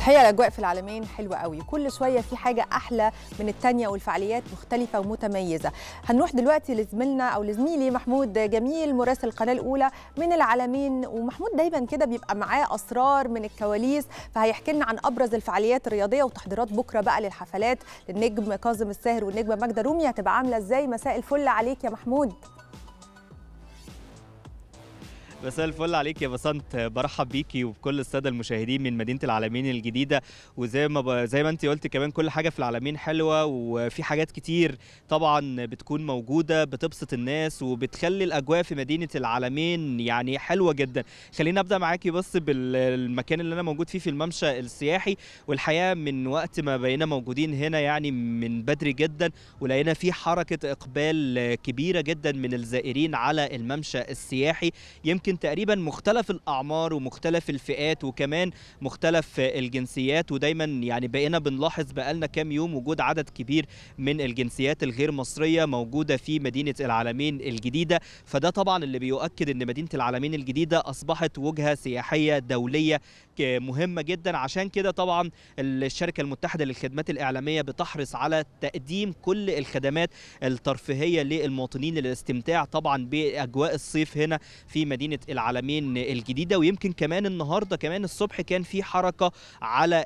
الحقيقه الاجواء في العالمين حلوه قوي كل شويه في حاجه احلى من الثانيه والفعاليات مختلفه ومتميزه هنروح دلوقتي لزميلنا او لزميلي محمود جميل مراسل القناه الاولى من العالمين ومحمود دايما كده بيبقى معاه اسرار من الكواليس فهيحكي لنا عن ابرز الفعاليات الرياضيه وتحضيرات بكره بقى للحفلات للنجم كاظم الساهر والنجمه ماجده رومي هتبقى عامله ازاي مساء الفل عليك يا محمود مساء الفل عليك يا بسنت برحب بيكي وبكل الساده المشاهدين من مدينه العالمين الجديده وزي ما ب... زي ما انت قلت كمان كل حاجه في العالمين حلوه وفي حاجات كتير طبعا بتكون موجوده بتبسط الناس وبتخلي الاجواء في مدينه العالمين يعني حلوه جدا خلينا ابدا معاكي بس بالمكان اللي انا موجود فيه في الممشى السياحي والحقيقه من وقت ما بقينا موجودين هنا يعني من بدري جدا ولقينا في حركه اقبال كبيره جدا من الزائرين على الممشى السياحي يمكن يمكن تقريبا مختلف الاعمار ومختلف الفئات وكمان مختلف الجنسيات ودايما يعني بقينا بنلاحظ بقالنا كام يوم وجود عدد كبير من الجنسيات الغير مصريه موجوده في مدينه العالمين الجديده فده طبعا اللي بيؤكد ان مدينه العالمين الجديده اصبحت وجهه سياحيه دوليه مهمه جدا عشان كده طبعا الشركه المتحده للخدمات الاعلاميه بتحرص على تقديم كل الخدمات الترفيهيه للمواطنين للاستمتاع طبعا باجواء الصيف هنا في مدينه العالمين الجديده ويمكن كمان النهارده كمان الصبح كان في حركه على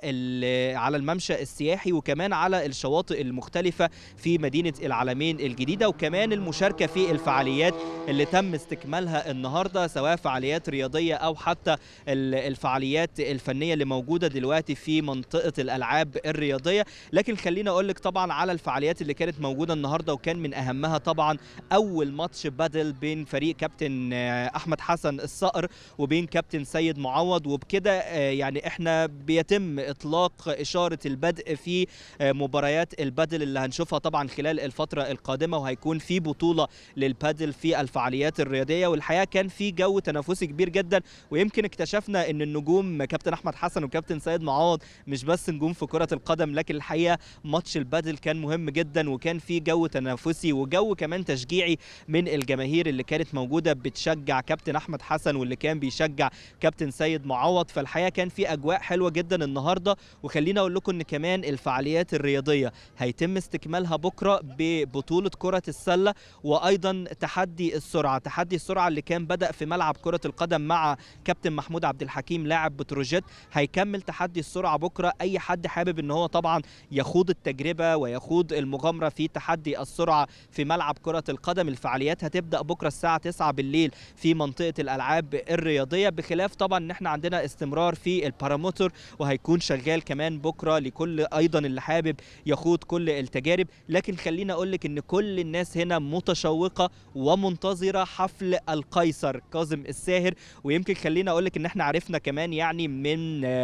على الممشى السياحي وكمان على الشواطئ المختلفه في مدينه العلمين الجديده وكمان المشاركه في الفعاليات اللي تم استكمالها النهارده سواء فعاليات رياضيه او حتى الفعاليات الفنيه اللي موجوده دلوقتي في منطقه الالعاب الرياضيه لكن خليني اقول لك طبعا على الفعاليات اللي كانت موجوده النهارده وكان من اهمها طبعا اول ماتش بادل بين فريق كابتن احمد حسن حسن الصقر وبين كابتن سيد معوض وبكده آه، يعني احنا بيتم اطلاق اشاره البدء في آه، مباريات البادل اللي هنشوفها طبعا خلال الفتره القادمه وهيكون في بطوله للبادل في الفعاليات الرياضيه والحقيقه كان في جو تنافسي كبير جدا ويمكن اكتشفنا ان النجوم كابتن احمد حسن وكابتن سيد معوض مش بس نجوم في كره القدم لكن الحقيقه ماتش البادل كان مهم جدا وكان في جو تنافسي وجو كمان تشجيعي من الجماهير اللي كانت موجوده بتشجع كابتن احمد احمد حسن واللي كان بيشجع كابتن سيد معوض فالحقيقه كان في اجواء حلوه جدا النهارده وخلينا اقول لكم ان كمان الفعاليات الرياضيه هيتم استكمالها بكره ببطوله كره السله وايضا تحدي السرعه تحدي السرعه اللي كان بدا في ملعب كره القدم مع كابتن محمود عبد الحكيم لاعب بتروجيت هيكمل تحدي السرعه بكره اي حد حابب ان هو طبعا يخوض التجربه ويخوض المغامره في تحدي السرعه في ملعب كره القدم الفعاليات هتبدا بكره الساعه 9 بالليل في منطقه الالعاب الرياضيه بخلاف طبعا ان احنا عندنا استمرار في الباراموتور وهيكون شغال كمان بكره لكل ايضا اللي حابب يخوض كل التجارب لكن خلينا اقول لك ان كل الناس هنا متشوقه ومنتظره حفل القيصر كاظم الساهر ويمكن خلينا اقول لك ان احنا عرفنا كمان يعني من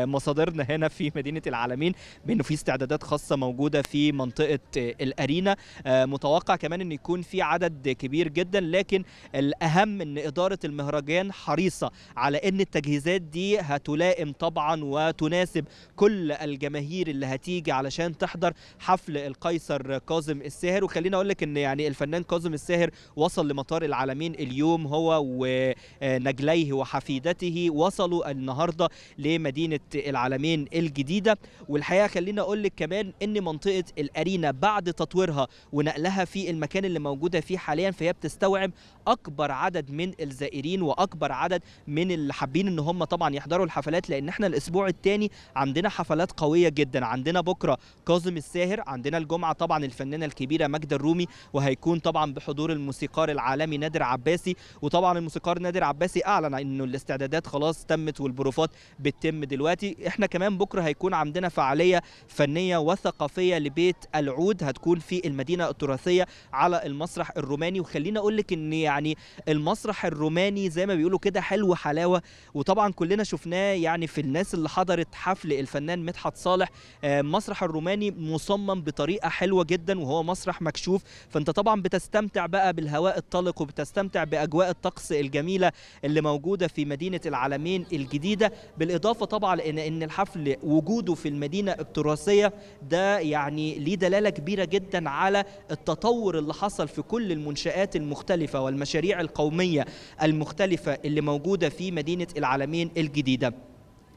مصادرنا هنا في مدينه العالمين بانه في استعدادات خاصه موجوده في منطقه الارينا آه، متوقع كمان ان يكون في عدد كبير جدا لكن الاهم ان اداره المهرجان اللجان حريصه على ان التجهيزات دي هتلائم طبعا وتناسب كل الجماهير اللي هتيجي علشان تحضر حفل القيصر كاظم الساهر وخليني اقول لك ان يعني الفنان كاظم الساهر وصل لمطار العالمين اليوم هو ونجليه وحفيدته وصلوا النهارده لمدينه العالمين الجديده والحقيقه خليني اقول لك كمان ان منطقه الارينا بعد تطويرها ونقلها في المكان اللي موجوده فيه حاليا فهي بتستوعب اكبر عدد من الزائرين واكبر عدد من اللي حابين ان هم طبعا يحضروا الحفلات لان احنا الاسبوع الثاني عندنا حفلات قويه جدا عندنا بكره كاظم الساهر عندنا الجمعه طبعا الفنانه الكبيره ماجده الرومي وهيكون طبعا بحضور الموسيقار العالمي نادر عباسي وطبعا الموسيقار نادر عباسي اعلن انه الاستعدادات خلاص تمت والبروفات بتتم دلوقتي احنا كمان بكره هيكون عندنا فعاليه فنيه وثقافيه لبيت العود هتكون في المدينه التراثيه على المسرح الروماني وخلينا اقول لك ان يعني المسرح الروماني زي زي ما بيقولوا كده حلو حلاوه وطبعا كلنا شفناه يعني في الناس اللي حضرت حفل الفنان مدحت صالح آه، مسرح الروماني مصمم بطريقه حلوه جدا وهو مسرح مكشوف فانت طبعا بتستمتع بقى بالهواء الطلق وبتستمتع باجواء الطقس الجميله اللي موجوده في مدينه العالمين الجديده بالاضافه طبعا ان ان الحفل وجوده في المدينه التراثيه ده يعني ليه دلاله كبيره جدا على التطور اللي حصل في كل المنشات المختلفه والمشاريع القوميه المختلفه المختلفة اللي موجودة في مدينة العالمين الجديدة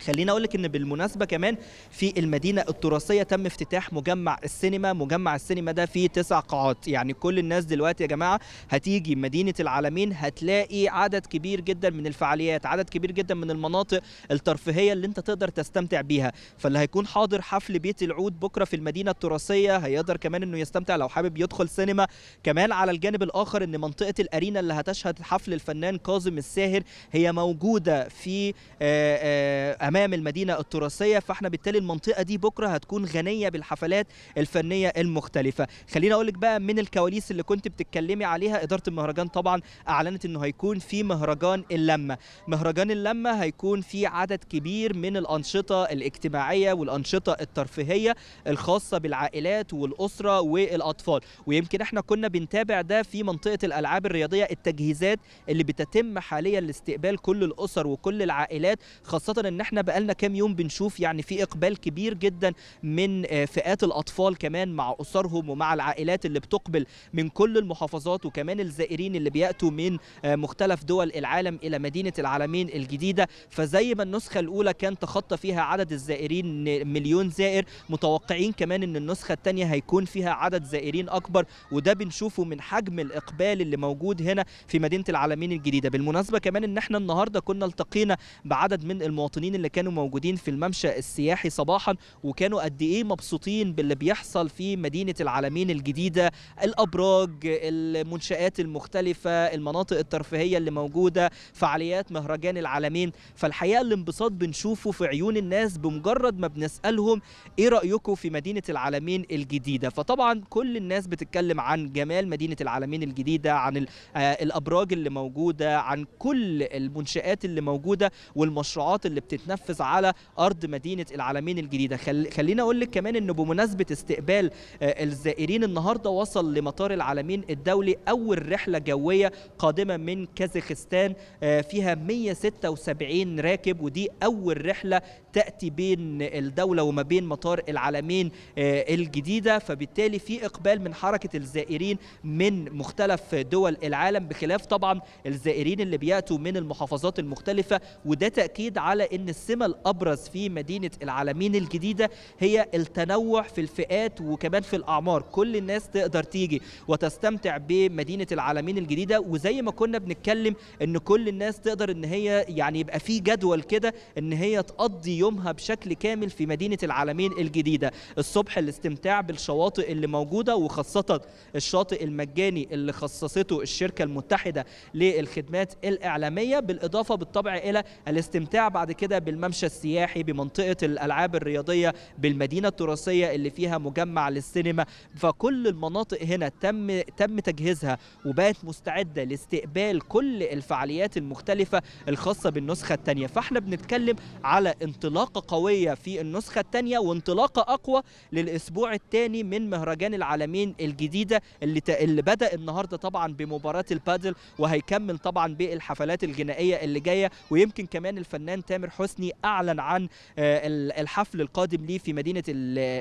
خليني اقول لك ان بالمناسبه كمان في المدينه التراثيه تم افتتاح مجمع السينما مجمع السينما ده فيه تسع قاعات يعني كل الناس دلوقتي يا جماعه هتيجي مدينه العالمين هتلاقي عدد كبير جدا من الفعاليات عدد كبير جدا من المناطق الترفيهيه اللي انت تقدر تستمتع بيها فاللي هيكون حاضر حفل بيت العود بكره في المدينه التراثيه هيقدر كمان انه يستمتع لو حابب يدخل سينما كمان على الجانب الاخر ان منطقه الارينا اللي هتشهد حفل الفنان كاظم الساهر هي موجوده في آآ آه، آآ آه، امام المدينه التراثيه فاحنا بالتالي المنطقه دي بكره هتكون غنيه بالحفلات الفنيه المختلفه خليني اقول لك بقى من الكواليس اللي كنت بتتكلمي عليها اداره المهرجان طبعا اعلنت انه هيكون في مهرجان اللمه مهرجان اللمه هيكون في عدد كبير من الانشطه الاجتماعيه والانشطه الترفيهيه الخاصه بالعائلات والاسره والاطفال ويمكن احنا كنا بنتابع ده في منطقه الالعاب الرياضيه التجهيزات اللي بتتم حاليا لاستقبال كل الاسر وكل العائلات خاصه ان احنا بقالنا كام يوم بنشوف يعني في اقبال كبير جدا من آه، فئات الاطفال كمان مع اسرهم ومع العائلات اللي بتقبل من كل المحافظات وكمان الزائرين اللي بياتوا من آه، مختلف دول العالم الى مدينه العالمين الجديده فزي ما النسخه الاولى كان تخطى فيها عدد الزائرين مليون زائر متوقعين كمان ان النسخه الثانيه هيكون فيها عدد زائرين اكبر وده بنشوفه من حجم الاقبال اللي موجود هنا في مدينه العالمين الجديده بالمناسبه كمان ان احنا النهارده كنا التقينا بعدد من المواطنين اللي كانوا موجودين في الممشى السياحي صباحا وكانوا قد ايه مبسوطين باللي بيحصل في مدينه العالمين الجديده الابراج المنشات المختلفه المناطق الترفيهيه اللي موجوده فعاليات مهرجان العالمين فالحقيقه الانبساط بنشوفه في عيون الناس بمجرد ما بنسالهم ايه رايكم في مدينه العالمين الجديده فطبعا كل الناس بتتكلم عن جمال مدينه العالمين الجديده عن آه، الابراج اللي موجوده عن كل المنشات اللي موجوده والمشروعات اللي بتتنفذ بتتنفذ على ارض مدينه العالمين الجديده خل... خلينا اقول لك كمان انه بمناسبه استقبال آه، الزائرين النهارده وصل لمطار العالمين الدولي اول رحله جويه قادمه من كازاخستان آه، فيها 176 راكب ودي اول رحله تاتي بين الدوله وما بين مطار العالمين آه، الجديده فبالتالي في اقبال من حركه الزائرين من مختلف دول العالم بخلاف طبعا الزائرين اللي بياتوا من المحافظات المختلفه وده تاكيد على ان السمة الأبرز في مدينة العالمين الجديدة هي التنوع في الفئات وكمان في الأعمار كل الناس تقدر تيجي وتستمتع بمدينة العالمين الجديدة وزي ما كنا بنتكلم إن كل الناس تقدر إن هي يعني يبقى في جدول كده إن هي تقضي يومها بشكل كامل في مدينة العالمين الجديدة الصبح الاستمتاع بالشواطئ اللي موجودة وخاصة الشاطئ المجاني اللي خصصته الشركة المتحدة للخدمات الإعلامية بالإضافة بالطبع إلى الاستمتاع بعد كده بال الممشى السياحي بمنطقة الألعاب الرياضية بالمدينة التراثية اللي فيها مجمع للسينما فكل المناطق هنا تم تم تجهيزها وبقت مستعدة لاستقبال كل الفعاليات المختلفة الخاصة بالنسخة الثانية فاحنا بنتكلم على انطلاقة قوية في النسخة الثانية وانطلاقة أقوى للأسبوع الثاني من مهرجان العالمين الجديدة اللي, اللي بدأ النهاردة طبعا بمباراة البادل وهيكمل طبعا بالحفلات الغنائية اللي جاية ويمكن كمان الفنان تامر حسني الحسني اعلن عن آه، الحفل القادم ليه في مدينه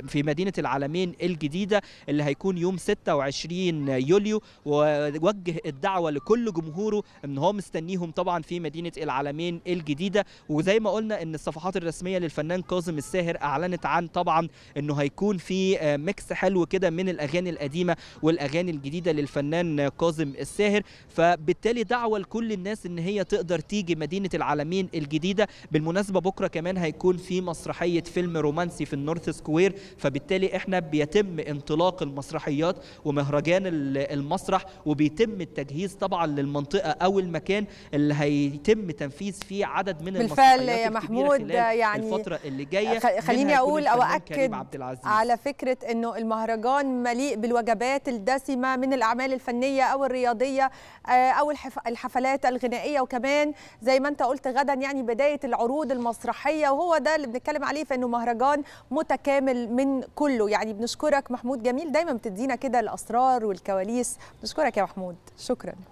في مدينه العالمين الجديده اللي هيكون يوم 26 يوليو ووجه الدعوه لكل جمهوره ان هو مستنيهم طبعا في مدينه العالمين الجديده وزي ما قلنا ان الصفحات الرسميه للفنان كاظم الساهر اعلنت عن طبعا انه هيكون في آه، ميكس حلو كده من الاغاني القديمه والاغاني الجديده للفنان كاظم الساهر فبالتالي دعوه لكل الناس ان هي تقدر تيجي مدينه العالمين الجديده بالمناسبه بالمناسبه بكره كمان هيكون في مسرحيه فيلم رومانسي في النورث سكوير فبالتالي احنا بيتم انطلاق المسرحيات ومهرجان المسرح وبيتم التجهيز طبعا للمنطقه او المكان اللي هيتم تنفيذ فيه عدد من بالفعل يا محمود يعني الفتره اللي جايه خليني اقول او اكد على فكره انه المهرجان مليء بالوجبات الدسمه من الاعمال الفنيه او الرياضيه آه، او الحفلات الغنائيه وكمان زي ما انت قلت غدا يعني بدايه العروض المسرحيه وهو ده اللي بنتكلم عليه فانه مهرجان متكامل من كله يعني بنشكرك محمود جميل دايما بتدينا كده الاسرار والكواليس بنشكرك يا محمود شكرا